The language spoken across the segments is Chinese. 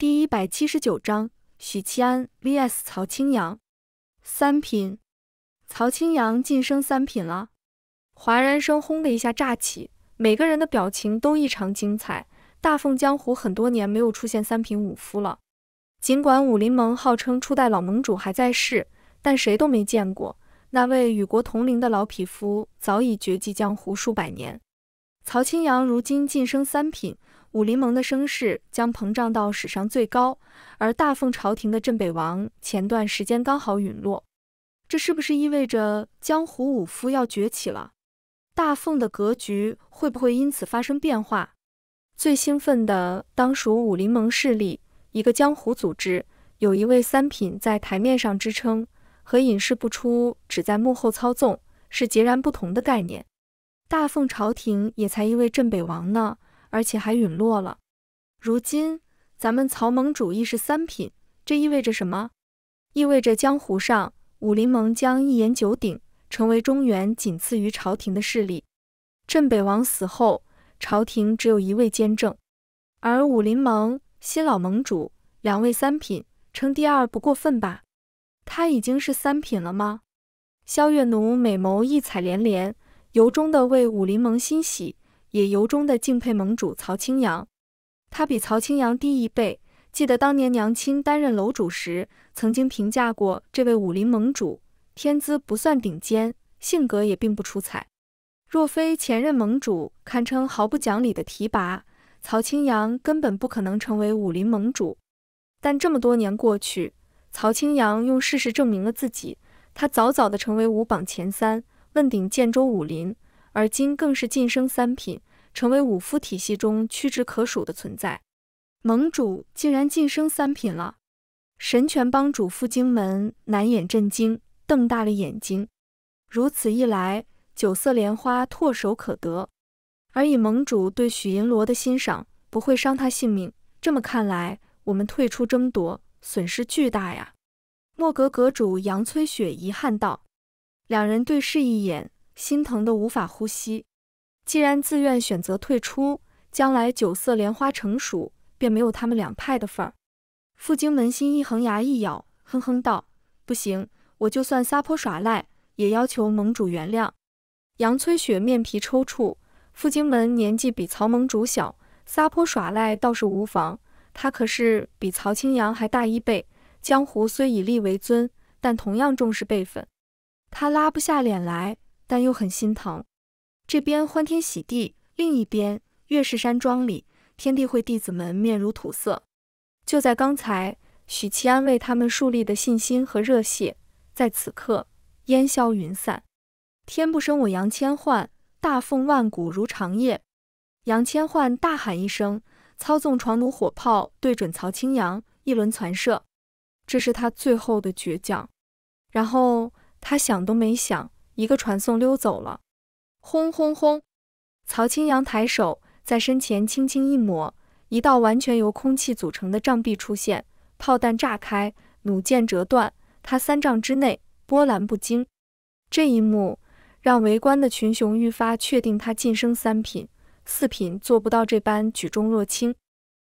第一百七十九章，许七安 vs 曹清阳。三品。曹清阳晋升三品了，哗然声轰的一下炸起，每个人的表情都异常精彩。大奉江湖很多年没有出现三品武夫了，尽管武林盟号称初代老盟主还在世，但谁都没见过那位与国同龄的老匹夫早已绝迹江湖数百年。曹清阳如今晋升三品。武林盟的声势将膨胀到史上最高，而大奉朝廷的镇北王前段时间刚好陨落，这是不是意味着江湖武夫要崛起了？大奉的格局会不会因此发生变化？最兴奋的当属武林盟势力，一个江湖组织，有一位三品在台面上支撑，和隐世不出只在幕后操纵是截然不同的概念。大奉朝廷也才一位镇北王呢。而且还陨落了。如今咱们曹盟主义是三品，这意味着什么？意味着江湖上武林盟将一言九鼎，成为中原仅次于朝廷的势力。镇北王死后，朝廷只有一位监正，而武林盟新老盟主两位三品，称第二不过分吧？他已经是三品了吗？萧月奴美眸异彩连连，由衷的为武林盟欣喜。也由衷的敬佩盟主曹清阳。他比曹清阳低一辈。记得当年娘亲担任楼主时，曾经评价过这位武林盟主：天资不算顶尖，性格也并不出彩。若非前任盟主堪称毫不讲理的提拔，曹清阳根本不可能成为武林盟主。但这么多年过去，曹清阳用事实证明了自己，他早早的成为武榜前三，问鼎剑州武林。而今更是晋升三品，成为武夫体系中屈指可数的存在。盟主竟然晋升三品了！神拳帮主傅荆门难掩震惊，瞪大了眼睛。如此一来，九色莲花唾手可得。而以盟主对许银罗的欣赏，不会伤他性命。这么看来，我们退出争夺，损失巨大呀！莫格阁主杨崔雪遗憾道。两人对视一眼。心疼得无法呼吸。既然自愿选择退出，将来九色莲花成熟，便没有他们两派的份儿。傅京门心一横，牙一咬，哼哼道：“不行，我就算撒泼耍赖，也要求盟主原谅。”杨翠雪面皮抽搐。傅京门年纪比曹盟主小，撒泼耍赖倒是无妨。他可是比曹清阳还大一辈。江湖虽以利为尊，但同样重视辈分。他拉不下脸来。但又很心疼，这边欢天喜地，另一边岳氏山庄里，天地会弟子们面如土色。就在刚才，许七安为他们树立的信心和热血，在此刻烟消云散。天不生我杨千焕，大奉万古如长夜。杨千焕大喊一声，操纵床弩火炮对准曹清阳一轮攒射，这是他最后的倔强。然后他想都没想。一个传送溜走了，轰轰轰！曹清阳抬手在身前轻轻一抹，一道完全由空气组成的障壁出现，炮弹炸开，弩箭折断，他三丈之内波澜不惊。这一幕让围观的群雄愈发确定他晋升三品、四品做不到这般举重若轻。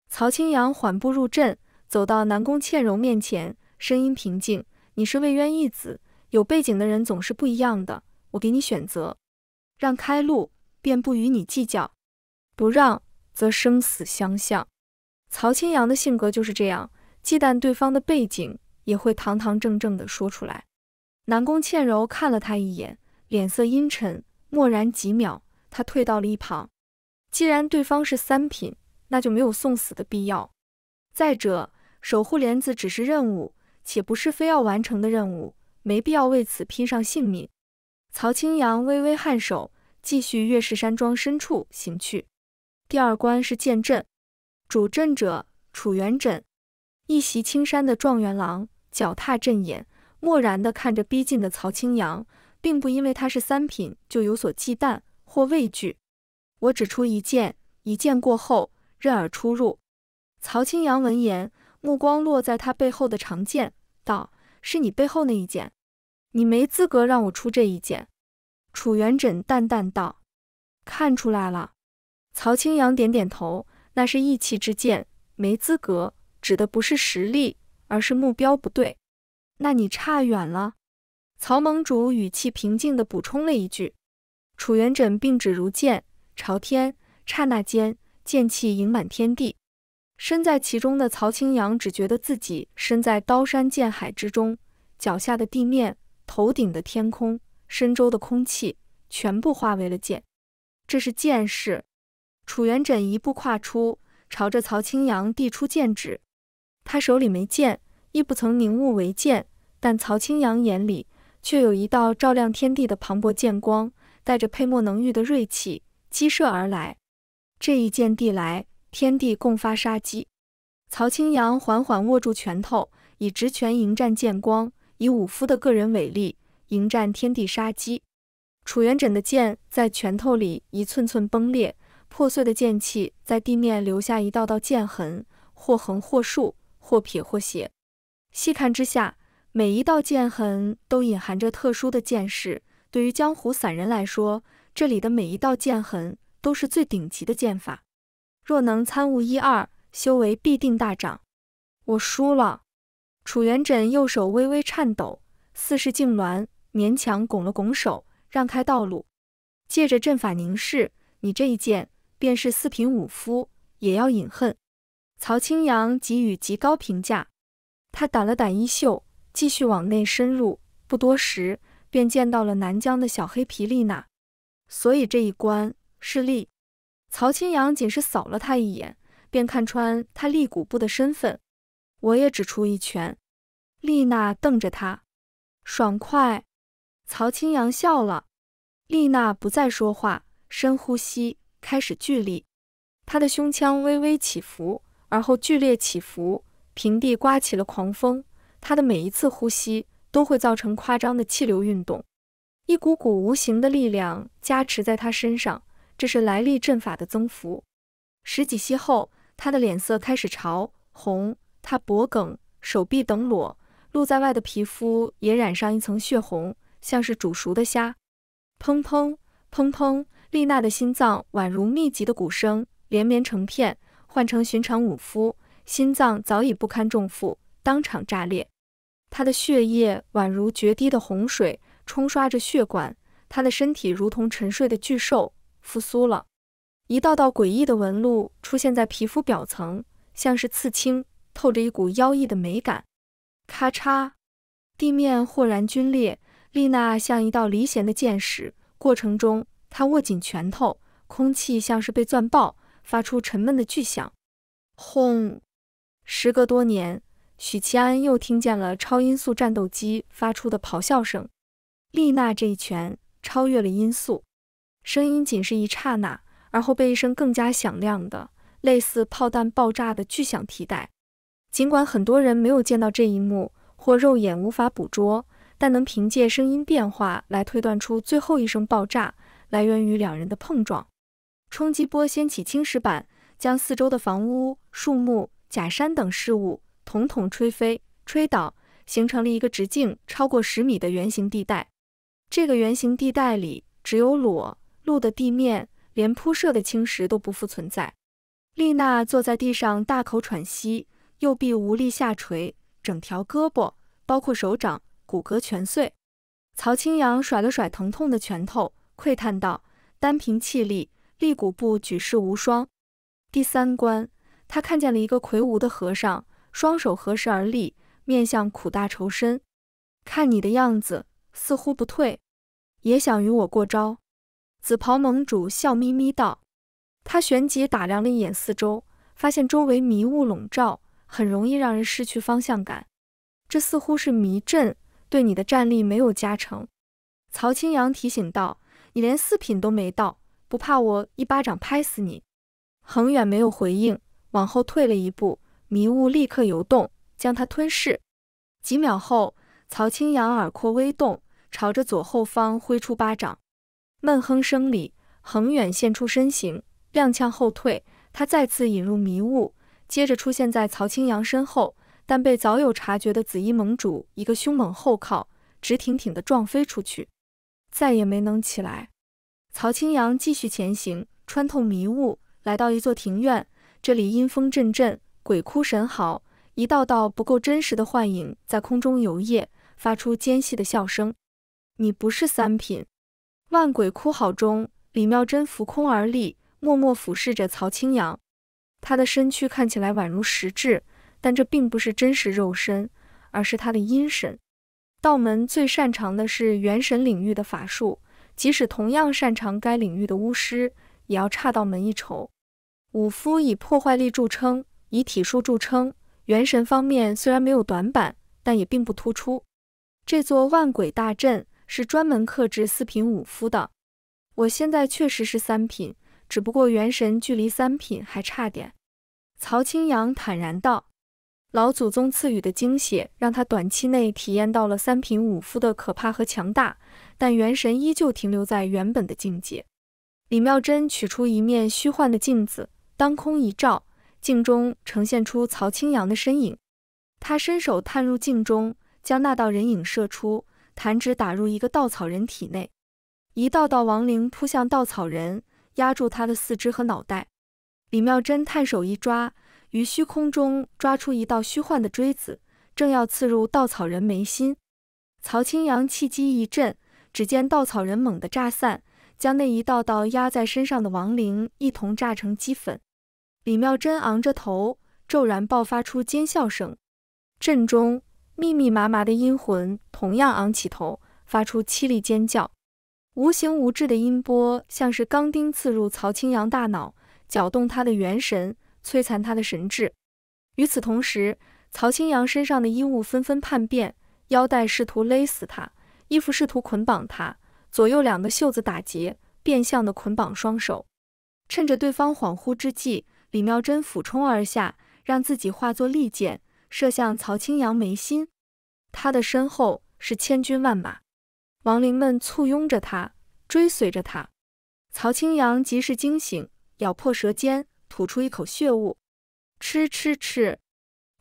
曹清阳缓步入阵，走到南宫倩柔面前，声音平静：“你是魏渊义子。”有背景的人总是不一样的。我给你选择，让开路便不与你计较，不让则生死相向。曹清阳的性格就是这样，忌惮对方的背景，也会堂堂正正的说出来。南宫倩柔看了他一眼，脸色阴沉，默然几秒，他退到了一旁。既然对方是三品，那就没有送死的必要。再者，守护莲子只是任务，且不是非要完成的任务。没必要为此拼上性命。曹清阳微微颔首，继续越氏山庄深处行去。第二关是剑阵，主阵者楚元稹，一袭青衫的状元郎，脚踏阵眼，漠然地看着逼近的曹清阳，并不因为他是三品就有所忌惮或畏惧。我只出一剑，一剑过后任尔出入。曹清阳闻言，目光落在他背后的长剑，道。是你背后那一剑，你没资格让我出这一剑。”楚元稹淡淡道。“看出来了。”曹清阳点点头，“那是意气之剑，没资格，指的不是实力，而是目标不对。”“那你差远了。”曹盟主语气平静地补充了一句。楚元稹并指如剑朝天，刹那间，剑气盈满天地。身在其中的曹清阳只觉得自己身在刀山剑海之中，脚下的地面、头顶的天空、身周的空气，全部化为了剑。这是剑势。楚元稹一步跨出，朝着曹清阳递出剑指。他手里没剑，亦不曾凝物为剑，但曹清阳眼里却有一道照亮天地的磅礴剑光，带着佩莫能御的锐气激射而来。这一剑递来。天地共发杀机，曹清阳缓缓握住拳头，以直拳迎战剑光，以武夫的个人伟力迎战天地杀机。楚元稹的剑在拳头里一寸寸崩裂，破碎的剑气在地面留下一道道剑痕，或横或竖，或撇或斜。细看之下，每一道剑痕都隐含着特殊的剑势。对于江湖散人来说，这里的每一道剑痕都是最顶级的剑法。若能参悟一二，修为必定大涨。我输了。楚元稹右手微微颤抖，似是痉挛，勉强拱了拱手，让开道路。借着阵法凝视，你这一剑，便是四品武夫，也要饮恨。曹清阳给予极高评价。他掸了掸衣袖，继续往内深入。不多时，便见到了南疆的小黑皮丽娜。所以这一关是利。曹清阳仅是扫了他一眼，便看穿他肋古部的身份。我也只出一拳。丽娜瞪着他，爽快。曹清阳笑了。丽娜不再说话，深呼吸，开始聚力。她的胸腔微微起伏，而后剧烈起伏。平地刮起了狂风。她的每一次呼吸都会造成夸张的气流运动。一股股无形的力量加持在她身上。这是来历阵法的增幅。十几息后，他的脸色开始潮红，他脖颈、手臂等裸露在外的皮肤也染上一层血红，像是煮熟的虾。砰砰砰砰！丽娜的心脏宛如密集的鼓声，连绵成片。换成寻常武夫，心脏早已不堪重负，当场炸裂。他的血液宛如决堤的洪水，冲刷着血管。他的身体如同沉睡的巨兽。复苏了，一道道诡异的纹路出现在皮肤表层，像是刺青，透着一股妖异的美感。咔嚓，地面豁然龟裂，丽娜像一道离弦的箭矢。过程中，她握紧拳头，空气像是被攥爆，发出沉闷的巨响。轰！时隔多年，许七安又听见了超音速战斗机发出的咆哮声。丽娜这一拳超越了音速。声音仅是一刹那，而后被一声更加响亮的、类似炮弹爆炸的巨响替代。尽管很多人没有见到这一幕，或肉眼无法捕捉，但能凭借声音变化来推断出最后一声爆炸来源于两人的碰撞。冲击波掀起青石板，将四周的房屋、树木、假山等事物统统吹飞、吹倒，形成了一个直径超过十米的圆形地带。这个圆形地带里只有裸。路的地面，连铺设的青石都不复存在。丽娜坐在地上，大口喘息，右臂无力下垂，整条胳膊，包括手掌，骨骼全碎。曹清阳甩了甩疼痛的拳头，喟叹道：“单凭气力，立骨部举世无双。”第三关，他看见了一个魁梧的和尚，双手合十而立，面相苦大仇深。看你的样子，似乎不退，也想与我过招。紫袍盟主笑眯眯道：“他旋即打量了一眼四周，发现周围迷雾笼罩，很容易让人失去方向感。这似乎是迷阵，对你的战力没有加成。”曹清阳提醒道：“你连四品都没到，不怕我一巴掌拍死你？”恒远没有回应，往后退了一步，迷雾立刻游动，将他吞噬。几秒后，曹清阳耳廓微动，朝着左后方挥出巴掌。闷哼声里，恒远现出身形，踉跄后退。他再次引入迷雾，接着出现在曹青阳身后，但被早有察觉的紫衣盟主一个凶猛后靠，直挺挺的撞飞出去，再也没能起来。曹青阳继续前行，穿透迷雾，来到一座庭院。这里阴风阵阵，鬼哭神嚎，一道道不够真实的幻影在空中游曳，发出尖细的笑声。你不是三品。万鬼哭嚎中，李妙真浮空而立，默默俯视着曹清阳。他的身躯看起来宛如实质，但这并不是真实肉身，而是他的阴神。道门最擅长的是元神领域的法术，即使同样擅长该领域的巫师，也要差道门一筹。武夫以破坏力著称，以体术著称，元神方面虽然没有短板，但也并不突出。这座万鬼大阵。是专门克制四品武夫的。我现在确实是三品，只不过元神距离三品还差点。曹清阳坦然道：“老祖宗赐予的精血，让他短期内体验到了三品武夫的可怕和强大，但元神依旧停留在原本的境界。”李妙珍取出一面虚幻的镜子，当空一照，镜中呈现出曹清阳的身影。他伸手探入镜中，将那道人影射出。弹指打入一个稻草人体内，一道道亡灵扑向稻草人，压住他的四肢和脑袋。李妙真探手一抓，于虚空中抓出一道虚幻的锥子，正要刺入稻草人眉心。曹清阳气机一震，只见稻草人猛地炸散，将那一道道压在身上的亡灵一同炸成齑粉。李妙真昂着头，骤然爆发出尖笑声。阵中。密密麻麻的阴魂同样昂起头，发出凄厉尖叫。无形无质的音波像是钢钉刺入曹清阳大脑，搅动他的元神，摧残他的神智。与此同时，曹清阳身上的衣物纷纷叛变，腰带试图勒死他，衣服试图捆绑他，左右两个袖子打结，变相的捆绑双手。趁着对方恍惚之际，李妙真俯冲而下，让自己化作利剑。射向曹青阳眉心，他的身后是千军万马，亡灵们簇拥着他，追随着他。曹青阳及时惊醒，咬破舌尖，吐出一口血雾，吃吃吃！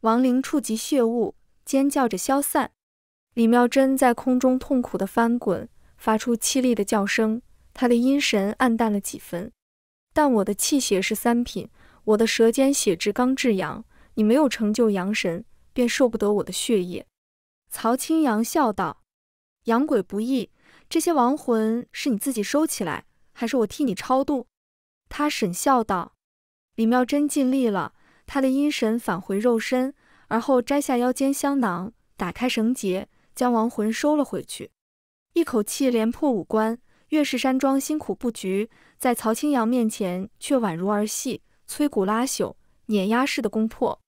亡灵触及血雾，尖叫着消散。李妙真在空中痛苦地翻滚，发出凄厉的叫声，她的阴神暗淡了几分。但我的气血是三品，我的舌尖血质刚至阳。你没有成就阳神，便受不得我的血液。”曹青阳笑道，“养鬼不易，这些亡魂是你自己收起来，还是我替你超度？”他沈笑道：“李妙真尽力了，他的阴神返回肉身，而后摘下腰间香囊，打开绳结，将亡魂收了回去，一口气连破五关。越氏山庄辛苦布局，在曹青阳面前却宛如儿戏，摧骨拉朽，碾压式的攻破。”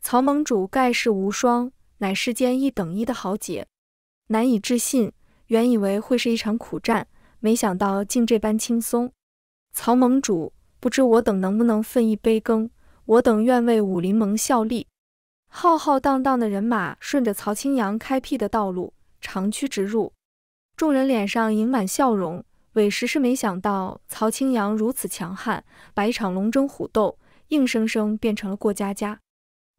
曹盟主盖世无双，乃世间一等一的豪杰，难以置信。原以为会是一场苦战，没想到竟这般轻松。曹盟主，不知我等能不能分一杯羹？我等愿为武林盟效力。浩浩荡荡的人马顺着曹青阳开辟的道路长驱直入，众人脸上盈满笑容，委实是没想到曹青阳如此强悍，把一场龙争虎斗硬生生变成了过家家。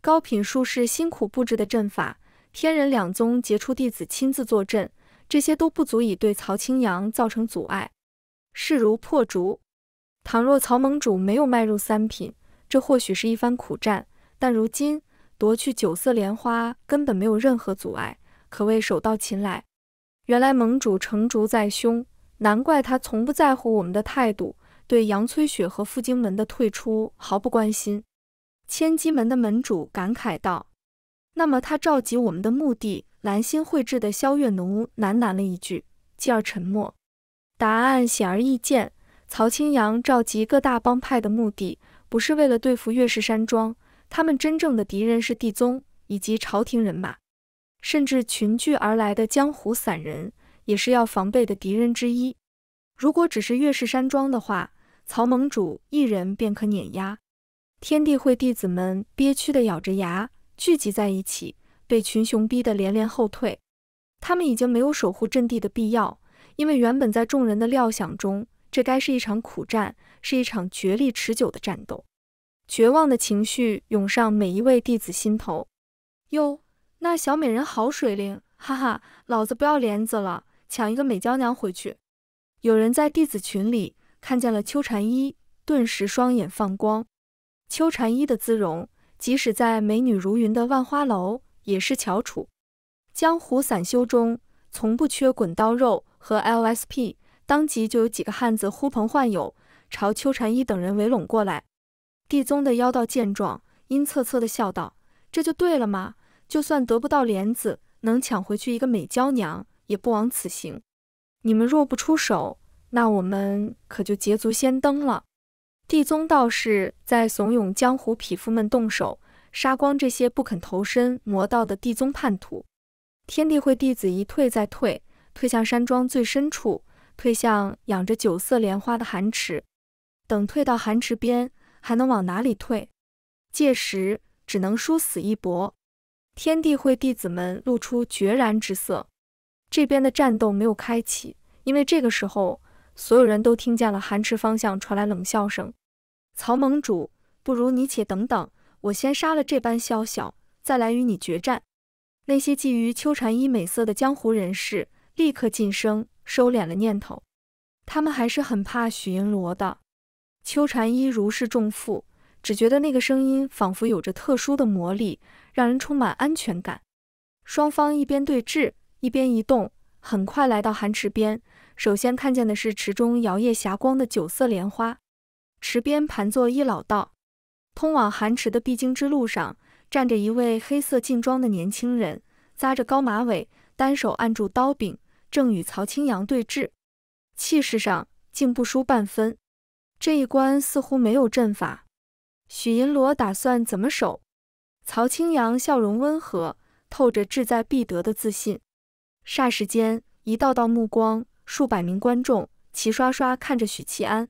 高品术士辛苦布置的阵法，天人两宗杰出弟子亲自坐镇，这些都不足以对曹青阳造成阻碍，势如破竹。倘若曹盟主没有迈入三品，这或许是一番苦战。但如今夺去九色莲花，根本没有任何阻碍，可谓手到擒来。原来盟主成竹在胸，难怪他从不在乎我们的态度，对杨翠雪和傅经门的退出毫不关心。千机门的门主感慨道：“那么他召集我们的目的？”兰心绘制的萧月奴喃喃了一句，继而沉默。答案显而易见。曹清阳召集各大帮派的目的，不是为了对付岳氏山庄，他们真正的敌人是帝宗以及朝廷人马，甚至群聚而来的江湖散人，也是要防备的敌人之一。如果只是岳氏山庄的话，曹盟主一人便可碾压。天地会弟子们憋屈地咬着牙聚集在一起，被群雄逼得连连后退。他们已经没有守护阵地的必要，因为原本在众人的料想中，这该是一场苦战，是一场绝力持久的战斗。绝望的情绪涌上每一位弟子心头。哟，那小美人好水灵，哈哈，老子不要帘子了，抢一个美娇娘回去！有人在弟子群里看见了秋蝉衣，顿时双眼放光。秋蝉衣的姿容，即使在美女如云的万花楼，也是翘楚。江湖散修中，从不缺滚刀肉和 LSP。当即就有几个汉子呼朋唤友，朝秋蝉衣等人围拢过来。地宗的妖道见状，阴恻恻的笑道：“这就对了嘛，就算得不到莲子，能抢回去一个美娇娘，也不枉此行。你们若不出手，那我们可就捷足先登了。”地宗道士在怂恿江湖匹夫们动手，杀光这些不肯投身魔道的地宗叛徒。天地会弟子一退再退，退向山庄最深处，退向养着九色莲花的寒池。等退到寒池边，还能往哪里退？届时只能殊死一搏。天地会弟子们露出决然之色。这边的战斗没有开启，因为这个时候，所有人都听见了寒池方向传来冷笑声。曹盟主，不如你且等等，我先杀了这般宵小，再来与你决战。那些觊觎秋蝉衣美色的江湖人士立刻噤声，收敛了念头。他们还是很怕许银罗的。秋蝉衣如释重负，只觉得那个声音仿佛有着特殊的魔力，让人充满安全感。双方一边对峙，一边移动，很快来到寒池边。首先看见的是池中摇曳霞光的九色莲花。池边盘坐一老道，通往寒池的必经之路上，站着一位黑色劲装的年轻人，扎着高马尾，单手按住刀柄，正与曹青阳对峙，气势上竟不输半分。这一关似乎没有阵法，许银罗打算怎么守？曹青阳笑容温和，透着志在必得的自信。霎时间，一道道目光，数百名观众齐刷刷看着许七安。